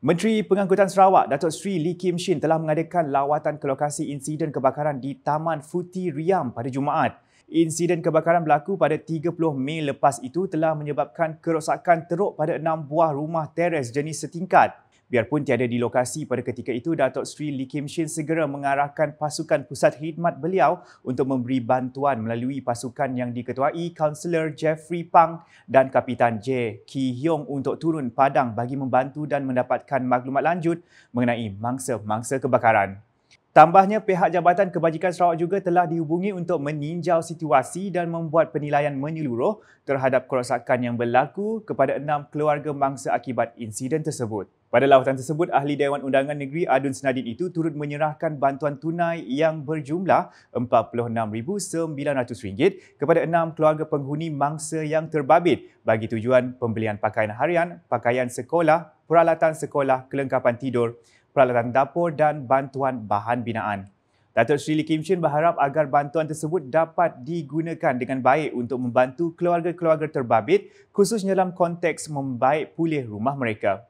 Menteri Pengangkutan Sarawak, Datuk Sri Lee Kim Shin telah mengadakan lawatan ke lokasi insiden kebakaran di Taman Futi Riam pada Jumaat. Insiden kebakaran berlaku pada 30 Mei lepas itu telah menyebabkan kerosakan teruk pada enam buah rumah teres jenis setingkat. Biarpun tiada di lokasi pada ketika itu, Datuk Sri Lee Kim Shin segera mengarahkan pasukan pusat khidmat beliau untuk memberi bantuan melalui pasukan yang diketuai Kaunselor Jeffrey Pang dan Kapitan J. Ki Hyung untuk turun padang bagi membantu dan mendapatkan maklumat lanjut mengenai mangsa-mangsa kebakaran. Tambahnya, pihak Jabatan Kebajikan Sarawak juga telah dihubungi untuk meninjau situasi dan membuat penilaian menyeluruh terhadap kerosakan yang berlaku kepada enam keluarga mangsa akibat insiden tersebut. Pada lautan tersebut, Ahli Dewan Undangan Negeri Adun Senadin itu turut menyerahkan bantuan tunai yang berjumlah RM46,900 kepada enam keluarga penghuni mangsa yang terbabit bagi tujuan pembelian pakaian harian, pakaian sekolah, peralatan sekolah, kelengkapan tidur, peralatan dapur dan bantuan bahan binaan. Datuk Sri Lee Kim Chin berharap agar bantuan tersebut dapat digunakan dengan baik untuk membantu keluarga-keluarga terbabit khususnya dalam konteks membaik pulih rumah mereka.